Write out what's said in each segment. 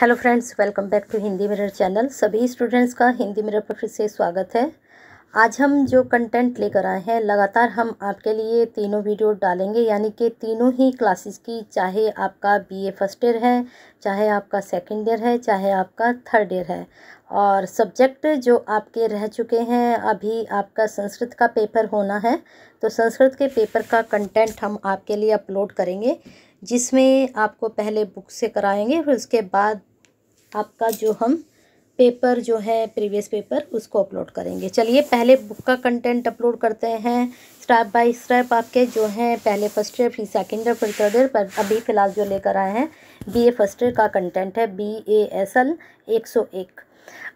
hello friends welcome back to Hindi mirror channel सभी students का Hindi mirror पर फिर से स्वागत है आज हम जो कंटेंट लेकर आए हैं लगातार हम आपके लिए तीनों वीडियो डालेंगे यानी कि तीनों ही क्लासेस की चाहे आपका बीए फर्स्ट ईयर है चाहे आपका सेकंड ईयर है चाहे आपका थर्ड ईयर है और सब्जेक्ट जो आपके रह चुके हैं अभी आपका संस्कृत का पेपर होना है तो संस्कृत के पेपर का कंटेंट हम आपके लिए अपलोड करेंगे जिसमें आपको पहले बुक से कराएंगे फिर उसके बाद आपका जो हम पेपर जो है प्रीवियस पेपर उसको अपलोड करेंगे चलिए पहले बुक का कंटेंट अपलोड करते हैं स्टेप बाय स्टेप आपके जो है पहले फर्स्ट ईयर फिर सेकेंड ईयर फिर थर्ड ईयर पर अभी फ़िलहाल जो लेकर आए हैं बी ए फर्स्ट ईयर का कंटेंट है बी ए एस एल एक सौ एक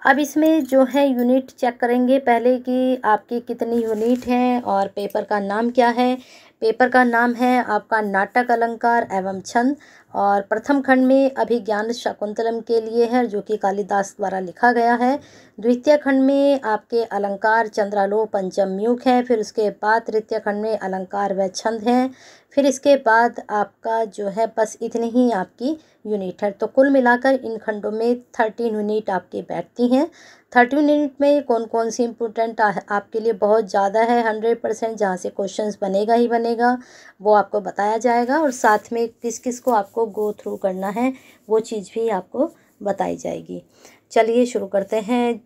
अब इसमें जो है यूनिट चेक करेंगे पहले कि आपकी कितनी यूनिट हैं और पेपर का नाम क्या है पेपर का नाम है आपका नाटक अलंकार एवं छंद और प्रथम खंड में अभिज्ञान शाकुंतलम के लिए है जो कि कालिदास द्वारा लिखा गया है द्वितीय खंड में आपके अलंकार चंद्रालो पंचम म्यूक है फिर उसके बाद तृतीय खंड में अलंकार व छंद हैं फिर इसके बाद आपका जो है बस इतनी ही आपकी यूनिट है तो कुल मिलाकर इन खंडों में थर्टीन यूनिट आपके बैठती हैं थर्टीन यूनिट में कौन कौन सी इंपोर्टेंट आपके लिए बहुत ज़्यादा है हंड्रेड परसेंट जहाँ से क्वेश्चन बनेगा ही बनेगा वो आपको बताया जाएगा और साथ में किस किस को आपको गो थ्रू करना है वो चीज़ भी आपको बताई जाएगी चलिए शुरू करते हैं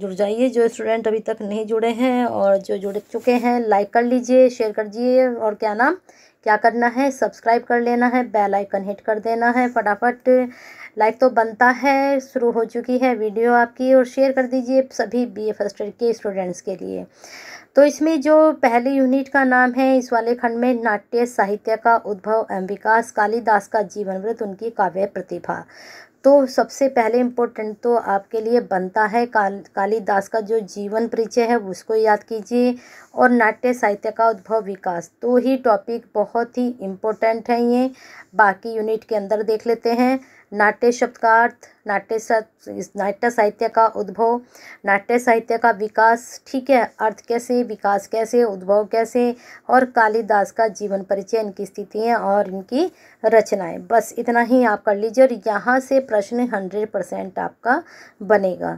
जुड़ जाइए जो स्टूडेंट अभी तक नहीं जुड़े हैं और जो जुड़ चुके हैं लाइक कर लीजिए शेयर कर दीजिए और क्या नाम क्या करना है सब्सक्राइब कर लेना है बेल आइकन हिट कर देना है फटाफट लाइक तो बनता है शुरू हो चुकी है वीडियो आपकी और शेयर कर दीजिए सभी बी ए फर्स्ट ईयर के स्टूडेंट्स के लिए तो इसमें जो पहले यूनिट का नाम है इस वाले खंड में नाट्य साहित्य का उद्भव एवं विकास कालिदास का जीवन व्रत उनकी काव्य प्रतिभा तो सबसे पहले इम्पोर्टेंट तो आपके लिए बनता है काल कालीदास का जो जीवन परिचय है उसको याद कीजिए और नाट्य साहित्य का उद्भव विकास तो ही टॉपिक बहुत ही इम्पोर्टेंट है ये बाकी यूनिट के अंदर देख लेते हैं नाट्य शब्द का अर्थ नाट्य नाट्य साहित्य का उद्भव नाट्य साहित्य का विकास ठीक है अर्थ कैसे विकास कैसे उद्भव कैसे और कालिदास का जीवन परिचय इनकी स्थितियाँ और इनकी रचनाएं बस इतना ही आप कर लीजिए और यहाँ से प्रश्न हंड्रेड परसेंट आपका बनेगा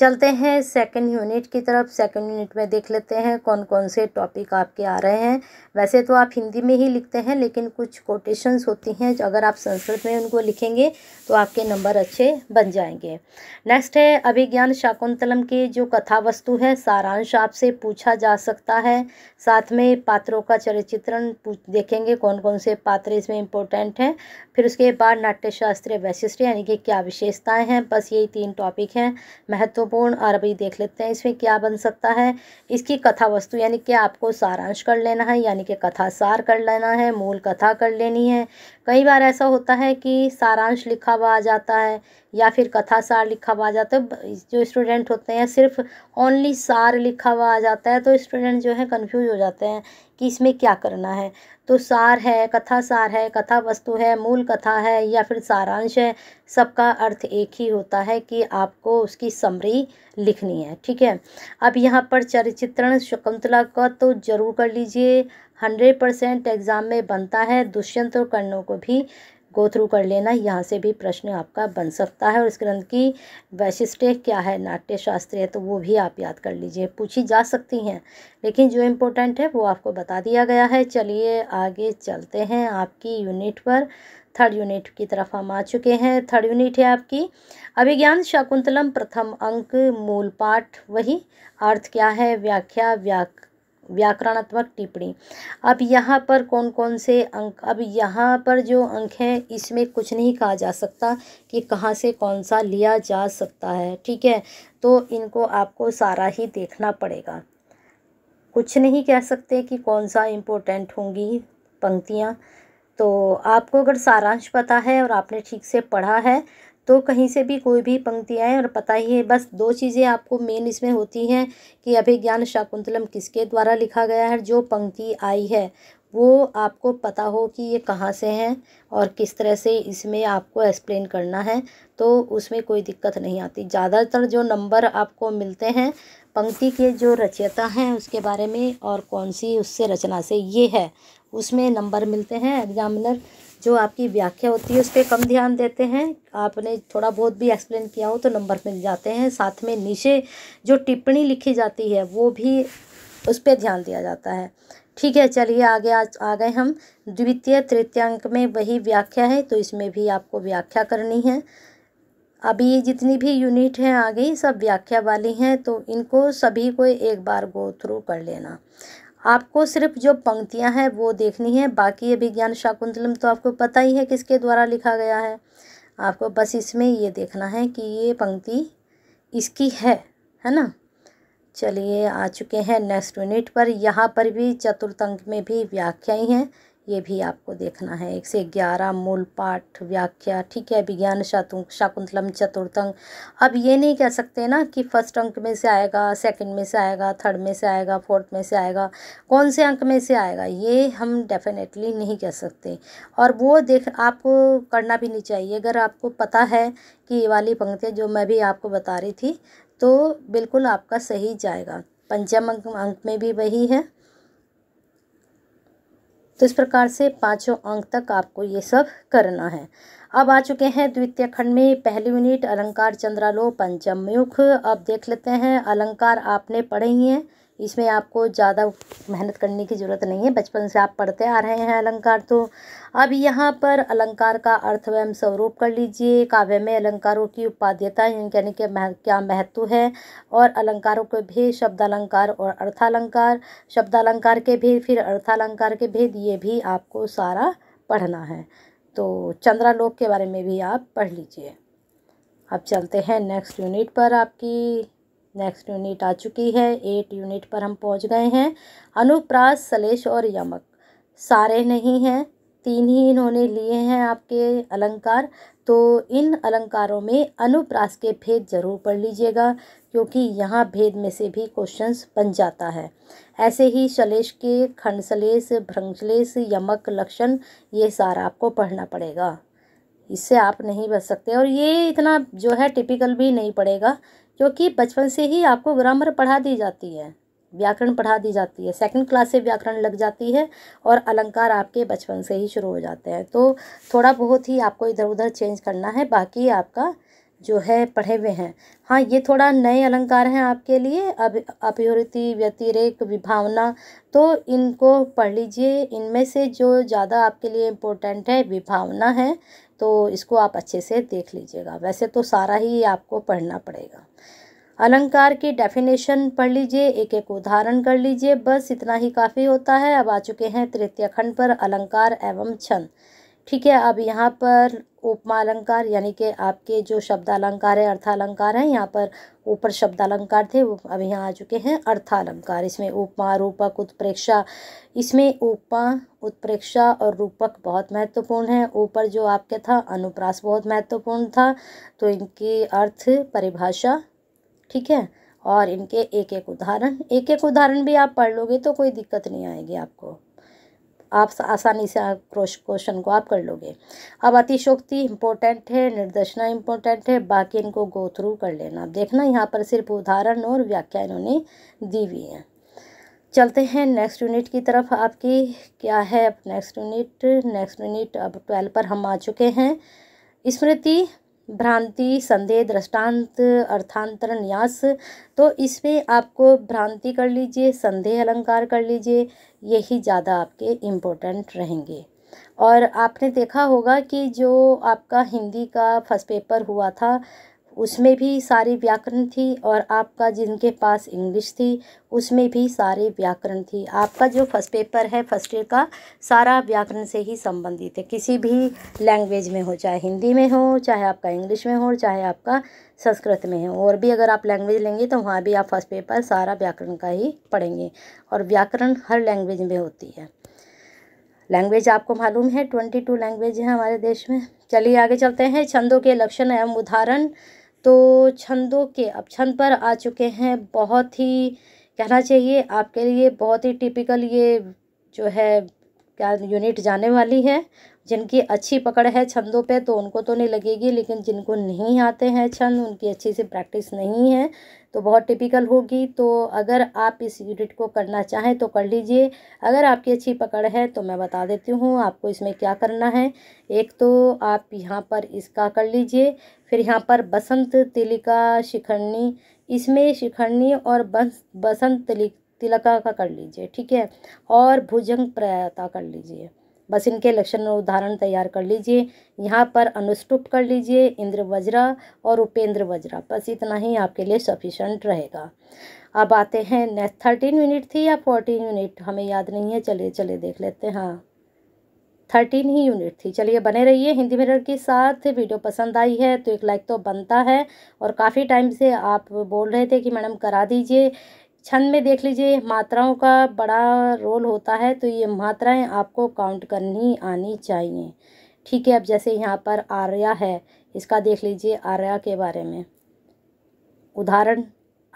चलते हैं सेकंड यूनिट की तरफ सेकंड यूनिट में देख लेते हैं कौन कौन से टॉपिक आपके आ रहे हैं वैसे तो आप हिंदी में ही लिखते हैं लेकिन कुछ कोटेशंस होती हैं अगर आप संस्कृत में उनको लिखेंगे तो आपके नंबर अच्छे बन जाएंगे नेक्स्ट है अभिज्ञान शाकुंतलम के जो कथा वस्तु है सारांश आपसे पूछा जा सकता है साथ में पात्रों का चरित्रण देखेंगे कौन कौन से पात्र इसमें इम्पोर्टेंट हैं फिर उसके बाद नाट्यशास्त्रीय वैशिष्ट यानी कि क्या विशेषताएँ हैं बस यही तीन टॉपिक हैं महत्व महत्वपूर्ण अरबी देख लेते हैं इसमें क्या बन सकता है इसकी कथा वस्तु यानी कि आपको सारांश कर लेना है यानी कि कथा सार कर लेना है मूल कथा कर लेनी है कई बार ऐसा होता है कि सारांश लिखा हुआ आ जाता है या फिर कथा सार लिखा हुआ आ जाता है जो स्टूडेंट होते हैं सिर्फ ओनली सार लिखा हुआ आ जाता है तो स्टूडेंट जो है कंफ्यूज हो जाते हैं कि इसमें क्या करना है तो सार है कथा सार है कथा वस्तु है मूल कथा है या फिर सारांश है सबका अर्थ एक ही होता है कि आपको उसकी समरी लिखनी है ठीक है अब यहाँ पर चरित्रण शकुंतला का तो ज़रूर कर लीजिए हंड्रेड परसेंट एग्ज़ाम में बनता है दुष्यंत और कर्णों को भी गो थ्रू कर लेना यहाँ से भी प्रश्न आपका बन सकता है और इस ग्रंथ की वैशिष्ट क्या है नाट्य शास्त्र है तो वो भी आप याद कर लीजिए पूछी जा सकती हैं लेकिन जो इम्पोर्टेंट है वो आपको बता दिया गया है चलिए आगे चलते हैं आपकी यूनिट पर थर्ड यूनिट की तरफ हम आ चुके हैं थर्ड यूनिट है आपकी अभिज्ञान शाकुंतलम प्रथम अंक मूल पाठ वही अर्थ क्या है व्याख्या व्याख्या व्याकरणात्मक टिप्पणी अब यहाँ पर कौन कौन से अंक अब यहाँ पर जो अंक हैं इसमें कुछ नहीं कहा जा सकता कि कहाँ से कौन सा लिया जा सकता है ठीक है तो इनको आपको सारा ही देखना पड़ेगा कुछ नहीं कह सकते कि कौन सा इम्पोर्टेंट होंगी पंक्तियाँ तो आपको अगर सारांश पता है और आपने ठीक से पढ़ा है तो कहीं से भी कोई भी पंक्ति आए और पता ही है बस दो चीज़ें आपको मेन इसमें होती हैं कि अभिज्ञान शाकुंतलम किसके द्वारा लिखा गया है जो पंक्ति आई है वो आपको पता हो कि ये कहाँ से हैं और किस तरह से इसमें आपको एक्सप्लेन करना है तो उसमें कोई दिक्कत नहीं आती ज़्यादातर जो नंबर आपको मिलते हैं पंक्ति के जो रचयता हैं उसके बारे में और कौन सी उससे रचना से ये है उसमें नंबर मिलते हैं एग्जामिनर जो आपकी व्याख्या होती है उस पर कम ध्यान देते हैं आपने थोड़ा बहुत भी एक्सप्लेन किया हो तो नंबर मिल जाते हैं साथ में नीचे जो टिप्पणी लिखी जाती है वो भी उस पर ध्यान दिया जाता है ठीक है चलिए आगे आज आ गए हम द्वितीय तृतीयांक में वही व्याख्या है तो इसमें भी आपको व्याख्या करनी है अभी ये जितनी भी यूनिट हैं आ गई सब व्याख्या वाली हैं तो इनको सभी को एक बार गो थ्रू कर लेना आपको सिर्फ जो पंक्तियां हैं वो देखनी है बाकी ये विज्ञान शाकुंतलम तो आपको पता ही है किसके द्वारा लिखा गया है आपको बस इसमें ये देखना है कि ये पंक्ति इसकी है है ना चलिए आ चुके हैं नेक्स्ट यूनिट पर यहाँ पर भी चतुर्थ अंक में भी व्याख्याएँ हैं ये भी आपको देखना है एक से ग्यारह मूल पाठ व्याख्या ठीक है विज्ञान शातुंग शाकुंतलम चतुर्थंग अब ये नहीं कह सकते ना कि फर्स्ट अंक में से आएगा सेकंड में से आएगा थर्ड में से आएगा फोर्थ में से आएगा कौन से अंक में से आएगा ये हम डेफिनेटली नहीं कह सकते और वो देख आपको करना भी नहीं चाहिए अगर आपको पता है कि ये वाली पंक्तियाँ जो मैं भी आपको बता रही थी तो बिल्कुल आपका सही जाएगा पंचम अंक अंक में भी वही है तो इस प्रकार से पाँचों अंक तक आपको ये सब करना है अब आ चुके हैं द्वितीय खंड में पहली यूनिट अलंकार चंद्रालो पंचम मुख अब देख लेते हैं अलंकार आपने पढ़े ही हैं इसमें आपको ज़्यादा मेहनत करने की ज़रूरत नहीं है बचपन से आप पढ़ते आ रहे हैं अलंकार तो अब यहाँ पर अलंकार का अर्थ एवं स्वरूप कर लीजिए काव्य में अलंकारों की उपाध्यता यानी कि मह, क्या महत्व है और अलंकारों के भेद अलंकार और अर्थालंकार शब्दालंकार के भेद फिर अर्थालंकार के भेद ये भी आपको सारा पढ़ना है तो चंद्रालोक के बारे में भी आप पढ़ लीजिए अब चलते हैं नेक्स्ट यूनिट पर आपकी नेक्स्ट यूनिट आ चुकी है एट यूनिट पर हम पहुंच गए हैं अनुप्रास सलेश और यमक सारे नहीं हैं तीन ही इन्होंने लिए हैं आपके अलंकार तो इन अलंकारों में अनुप्रास के भेद जरूर पढ़ लीजिएगा क्योंकि यहाँ भेद में से भी क्वेश्चंस बन जाता है ऐसे ही शलेश के खंडसलेश भ्रंशलेश यमक लक्षण ये सारा आपको पढ़ना पड़ेगा इससे आप नहीं बच सकते और ये इतना जो है टिपिकल भी नहीं पड़ेगा क्योंकि बचपन से ही आपको ग्रामर पढ़ा दी जाती है व्याकरण पढ़ा दी जाती है सेकंड क्लास से व्याकरण लग जाती है और अलंकार आपके बचपन से ही शुरू हो जाते हैं तो थोड़ा बहुत ही आपको इधर उधर चेंज करना है बाकी आपका जो है पढ़े हुए हैं हाँ ये थोड़ा नए अलंकार हैं आपके लिए अब अभिवृत्ति व्यतिरेक विभावना तो इनको पढ़ लीजिए इनमें से जो ज़्यादा आपके लिए इम्पोर्टेंट है विभावना है तो इसको आप अच्छे से देख लीजिएगा वैसे तो सारा ही आपको पढ़ना पड़ेगा अलंकार की डेफिनेशन पढ़ लीजिए एक एक उदाहरण कर लीजिए बस इतना ही काफ़ी होता है अब आ चुके हैं तृतीय खंड पर अलंकार एवं छंद ठीक है अब यहाँ पर उपमा अलंकार यानी कि आपके जो शब्द अलंकार है अर्थालंकार हैं यहाँ पर ऊपर शब्द अलंकार थे वो अब यहाँ आ चुके हैं अर्थालंकार इसमें उपमा रूपक उत्प्रेक्षा इसमें उपमा उत्प्रेक्षा और रूपक बहुत महत्वपूर्ण है ऊपर जो आपके था अनुप्रास बहुत महत्वपूर्ण था तो इनकी अर्थ परिभाषा ठीक है और इनके एक एक उदाहरण एक एक उदाहरण भी आप पढ़ लोगे तो कोई दिक्कत नहीं आएगी आपको आप आसानी से क्वेश्चन को आप कर लोगे अब अतिशोक्ति इम्पोर्टेंट है निर्देशना इम्पोर्टेंट है बाकी इनको गो थ्रू कर लेना देखना यहाँ पर सिर्फ उदाहरण और व्याख्या इन्होंने दी हुई है चलते हैं नेक्स्ट यूनिट की तरफ आपकी क्या है अब नेक्स्ट यूनिट नेक्स्ट यूनिट अब ट्वेल्व पर हम आ चुके हैं स्मृति भ्रांति संदेह दृष्टांत अर्थांतर न्यास तो इसमें आपको भ्रांति कर लीजिए संदेह अलंकार कर लीजिए यही ज़्यादा आपके इम्पोर्टेंट रहेंगे और आपने देखा होगा कि जो आपका हिंदी का फर्स्ट पेपर हुआ था उसमें भी सारी व्याकरण थी और आपका जिनके पास इंग्लिश थी उसमें भी सारे व्याकरण थी आपका जो फर्स्ट पेपर है फर्स्ट ईयर का सारा व्याकरण से ही संबंधित है किसी भी लैंग्वेज में हो चाहे हिंदी में हो चाहे आपका इंग्लिश में हो चाहे आपका संस्कृत में हो और भी अगर आप लैंग्वेज लेंगे तो वहाँ भी आप फर्स्ट पेपर सारा व्याकरण का ही पढ़ेंगे और व्याकरण हर लैंग्वेज में होती है लैंग्वेज आपको मालूम है ट्वेंटी टू लैंग्वेज है हमारे देश में चलिए आगे चलते हैं छंदों के लक्षण एवं उदाहरण तो छंदों के अब छंद पर आ चुके हैं बहुत ही कहना चाहिए आपके लिए बहुत ही टिपिकल ये जो है क्या यूनिट जाने वाली है जिनकी अच्छी पकड़ है छंदों पे तो उनको तो नहीं लगेगी लेकिन जिनको नहीं आते हैं छंद उनकी अच्छी से प्रैक्टिस नहीं है तो बहुत टिपिकल होगी तो अगर आप इस यूनिट को करना चाहें तो कर लीजिए अगर आपकी अच्छी पकड़ है तो मैं बता देती हूँ आपको इसमें क्या करना है एक तो आप यहाँ पर इसका कर लीजिए फिर यहाँ पर बसंत तिलिका शिखरनी इसमें शिखरनी और बस बसंत तिलिका का कर लीजिए ठीक है और भुजंग प्रयाता कर लीजिए बस इनके लक्षण और उदाहरण तैयार कर लीजिए यहाँ पर अनुष्टुप कर लीजिए इंद्र वज्रा और उपेंद्र वज्रा बस इतना ही आपके लिए सफिशेंट रहेगा अब आते हैं नेक्स्ट थर्टीन यूनिट थी या फोर्टीन यूनिट हमें याद नहीं है चलिए चलिए देख लेते हैं हाँ थर्टीन ही यूनिट थी चलिए बने रहिए हिंदी मिरर के साथ वीडियो पसंद आई है तो एक लाइक तो बनता है और काफ़ी टाइम से आप बोल रहे थे कि मैडम करा दीजिए छंद में देख लीजिए मात्राओं का बड़ा रोल होता है तो ये मात्राएं आपको काउंट करनी आनी चाहिए ठीक है अब जैसे यहाँ पर आर्या है इसका देख लीजिए आर्या के बारे में उदाहरण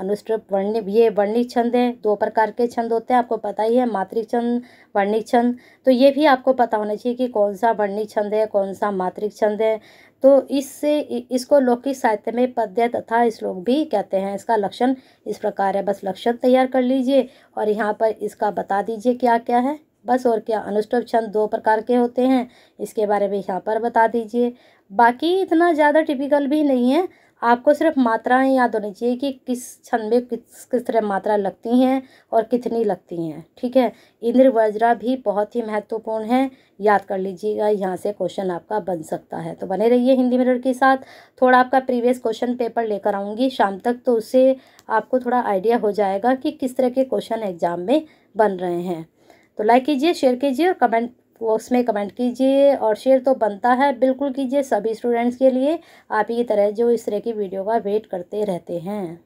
अनुष्ट वर्णिक ये वर्णिक छंद है दो प्रकार के छंद होते हैं आपको पता ही है मातृक छंद वर्णिक छंद तो ये भी आपको पता होना चाहिए कि कौन सा वर्णिक छंद है कौन सा मातृक छंद है तो इससे इसको लौकिक साहित्य में पद्य तथा श्लोक भी कहते हैं इसका लक्षण इस प्रकार है बस लक्षण तैयार कर लीजिए और यहाँ पर इसका बता दीजिए क्या क्या है बस और क्या अनुष्टुप छंद दो प्रकार के होते हैं इसके बारे में यहाँ पर बता दीजिए बाकी इतना ज़्यादा टिपिकल भी नहीं है आपको सिर्फ मात्राएं याद होनी चाहिए कि किस छंद में किस किस तरह मात्रा लगती हैं और कितनी लगती हैं ठीक है इंद्र वज्रा भी बहुत ही महत्वपूर्ण है याद कर लीजिएगा यहाँ से क्वेश्चन आपका बन सकता है तो बने रहिए हिंदी मिरर के साथ थोड़ा आपका प्रीवियस क्वेश्चन पेपर लेकर आऊँगी शाम तक तो उससे आपको थोड़ा आइडिया हो जाएगा कि किस तरह के क्वेश्चन एग्ज़ाम में बन रहे हैं तो लाइक कीजिए शेयर कीजिए और कमेंट उसमें कमेंट कीजिए और शेयर तो बनता है बिल्कुल कीजिए सभी स्टूडेंट्स के लिए आप ही तरह जो इस तरह की वीडियो का वेट करते रहते हैं